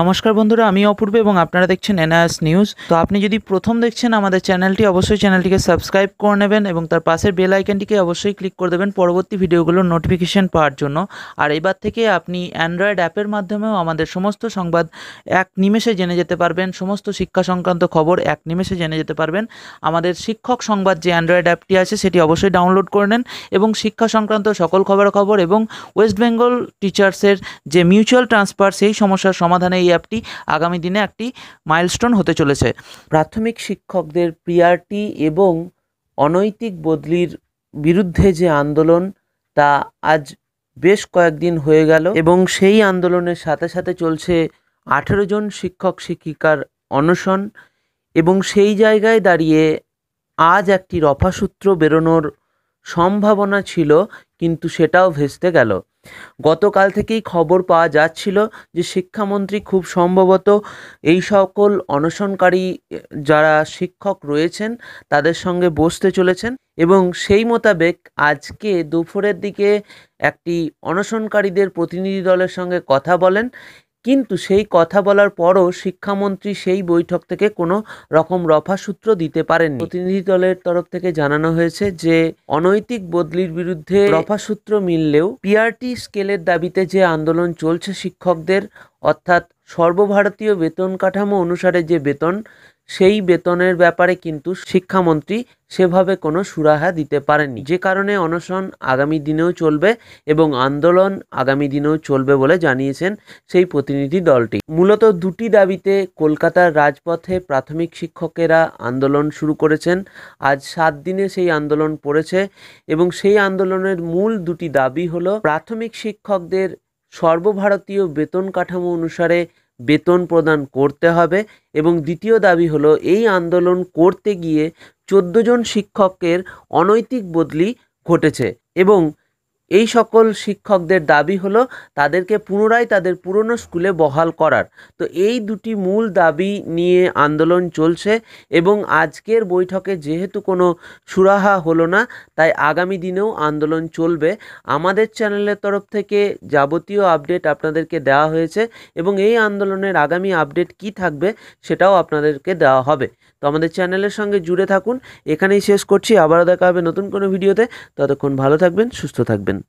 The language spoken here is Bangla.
নমস্কার বন্ধুরা আমি অপূর্ব এবং আপনারা দেখছেন এনআস নিউজ তো আপনি যদি প্রথম দেখছেন আমাদের চ্যানেলটি অবশ্যই চ্যানেলটিকে সাবস্ক্রাইব করে নেবেন এবং তার পাশের বেল আইকনটিকে অবশ্যই ক্লিক করে দেবেন পরবর্তী ভিডিওগুলোর নোটিফিকেশান পাওয়ার জন্য আর এবার থেকে আপনি অ্যান্ড্রয়েড অ্যাপের মাধ্যমেও আমাদের সমস্ত সংবাদ এক নিমেষে জেনে যেতে পারবেন সমস্ত শিক্ষা সংক্রান্ত খবর এক নিমেষে জেনে যেতে পারবেন আমাদের শিক্ষক সংবাদ যে অ্যান্ড্রয়েড অ্যাপটি আছে সেটি অবশ্যই ডাউনলোড করে নেন এবং শিক্ষা সংক্রান্ত সকল খবর খবর এবং ওয়েস্ট বেঙ্গল টিচার্সের যে মিউচুয়াল ট্রান্সফার সেই সমস্যার সমাধানে এই অ্যাপটি আগামী দিনে একটি মাইলস্টোন হতে চলেছে প্রাথমিক শিক্ষকদের প্রিয়ারটি এবং অনৈতিক বদলির বিরুদ্ধে যে আন্দোলন তা আজ বেশ কয়েকদিন হয়ে গেল এবং সেই আন্দোলনের সাথে সাথে চলছে আঠেরো জন শিক্ষক শিক্ষিকার অনশন এবং সেই জায়গায় দাঁড়িয়ে আজ একটি রফাসূত্র বেরোনোর সম্ভাবনা ছিল কিন্তু সেটাও ভেস্তে গেল গতকাল থেকেই খবর পাওয়া যাচ্ছিল যে শিক্ষামন্ত্রী খুব সম্ভবত এই সকল অনশনকারী যারা শিক্ষক রয়েছেন তাদের সঙ্গে বসতে চলেছেন এবং সেই মোতাবেক আজকে দুপুরের দিকে একটি অনশনকারীদের প্রতিনিধি দলের সঙ্গে কথা বলেন কিন্তু সেই কথা বলার পরও শিক্ষামন্ত্রী সেই বৈঠক থেকে কোনো রকম রফা সূত্র দিতে পারেন প্রতিনিধি দলের তরফ থেকে জানানো হয়েছে যে অনৈতিক বদলির বিরুদ্ধে রফা সূত্র মিললেও পিআরটি স্কেলের দাবিতে যে আন্দোলন চলছে শিক্ষকদের অর্থাৎ সর্বভারতীয় বেতন কাঠামো অনুসারে যে বেতন সেই বেতনের ব্যাপারে কিন্তু শিক্ষামন্ত্রী সেভাবে কোনো সুরাহা দিতে পারেননি যে কারণে অনশন আগামী দিনেও চলবে এবং আন্দোলন আগামী দিনেও চলবে বলে জানিয়েছেন সেই প্রতিনিধি দলটি মূলত দুটি দাবিতে কলকাতার রাজপথে প্রাথমিক শিক্ষকেরা আন্দোলন শুরু করেছেন আজ সাত দিনে সেই আন্দোলন পড়েছে এবং সেই আন্দোলনের মূল দুটি দাবি হলো প্রাথমিক শিক্ষকদের সর্বভারতীয় বেতন কাঠামো অনুসারে বেতন প্রদান করতে হবে এবং দ্বিতীয় দাবি হলো এই আন্দোলন করতে গিয়ে চোদ্দো জন শিক্ষকের অনৈতিক বদলি ঘটেছে এবং এই সকল শিক্ষকদের দাবি হলো তাদেরকে পুনরায় তাদের পুরনো স্কুলে বহাল করার তো এই দুটি মূল দাবি নিয়ে আন্দোলন চলছে এবং আজকের বৈঠকে যেহেতু কোনো সুরাহা হলো না তাই আগামী দিনেও আন্দোলন চলবে আমাদের চ্যানেলের তরফ থেকে যাবতীয় আপডেট আপনাদেরকে দেওয়া হয়েছে এবং এই আন্দোলনের আগামী আপডেট কি থাকবে সেটাও আপনাদেরকে দেওয়া হবে তো আমাদের চ্যানেলের সঙ্গে জুড়ে থাকুন এখানেই শেষ করছি আবারও দেখা হবে নতুন কোনো ভিডিওতে ততক্ষণ ভালো থাকবেন সুস্থ থাকবেন